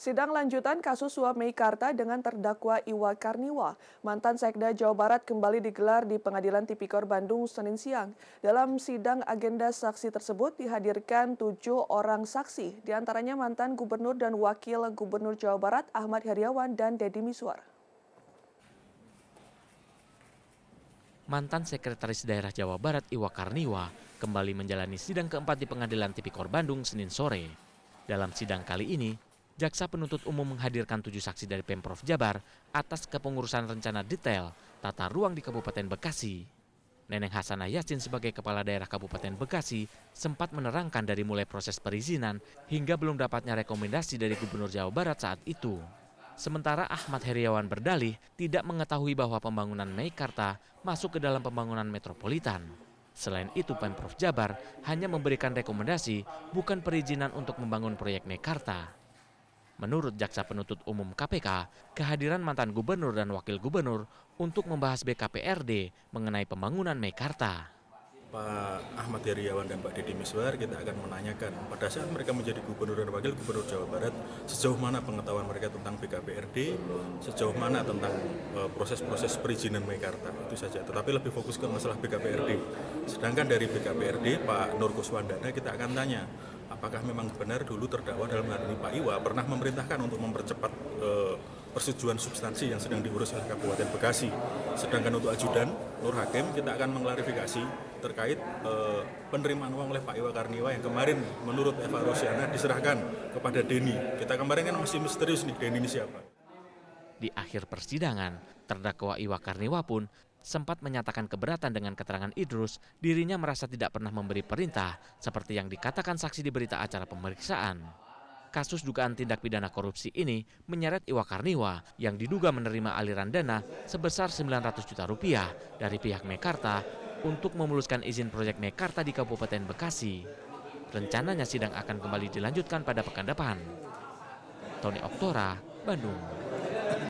Sidang lanjutan kasus suap Meikarta dengan terdakwa Iwa Karniwa, mantan Sekda Jawa Barat kembali digelar di Pengadilan Tipikor Bandung Senin siang. Dalam sidang agenda saksi tersebut dihadirkan tujuh orang saksi, diantaranya mantan Gubernur dan Wakil Gubernur Jawa Barat Ahmad Heriawan dan Deddy Miswar. Mantan Sekretaris Daerah Jawa Barat Iwa Karniwa kembali menjalani sidang keempat di Pengadilan Tipikor Bandung Senin sore. Dalam sidang kali ini, jaksa penuntut umum menghadirkan tujuh saksi dari Pemprov Jabar atas kepengurusan rencana detail tata ruang di Kabupaten Bekasi. Neneng Hasanah Yasin sebagai Kepala Daerah Kabupaten Bekasi sempat menerangkan dari mulai proses perizinan hingga belum dapatnya rekomendasi dari Gubernur Jawa Barat saat itu. Sementara Ahmad Heriawan berdalih tidak mengetahui bahwa pembangunan Meikarta masuk ke dalam pembangunan metropolitan. Selain itu Pemprov Jabar hanya memberikan rekomendasi bukan perizinan untuk membangun proyek Meikarta. Menurut Jaksa Penuntut Umum KPK, kehadiran mantan gubernur dan wakil gubernur untuk membahas BKPRD mengenai pembangunan Mekarta. Pak Ahmad Heriawan dan Pak Deddy Miswar kita akan menanyakan pada saat mereka menjadi gubernur dan wakil gubernur Jawa Barat sejauh mana pengetahuan mereka tentang BKPRD sejauh mana tentang eh, proses-proses perizinan Mekarta itu saja tetapi lebih fokus ke masalah BKPRD sedangkan dari BKPRD Pak Nur Kuswandana kita akan tanya apakah memang benar dulu terdakwa dalam hal ini Pak Iwa pernah memerintahkan untuk mempercepat eh, persetujuan substansi yang sedang diurus oleh Kabupaten Bekasi sedangkan untuk ajudan Nur Hakim kita akan mengklarifikasi terkait eh, penerimaan uang oleh Pak Iwa Karniwa yang kemarin menurut Eva Rosiana diserahkan kepada Denny. Kita kemarin kan masih misterius nih Denny ini siapa. Di akhir persidangan, terdakwa Iwa Karniwa pun sempat menyatakan keberatan dengan keterangan Idrus, dirinya merasa tidak pernah memberi perintah seperti yang dikatakan saksi di berita acara pemeriksaan. Kasus dugaan tindak pidana korupsi ini menyeret Iwa Karniwa yang diduga menerima aliran dana sebesar 900 juta rupiah dari pihak Mekarta untuk memuluskan izin proyek Mekarta di Kabupaten Bekasi. Rencananya sidang akan kembali dilanjutkan pada pekan depan. Tony Oktora, Bandung.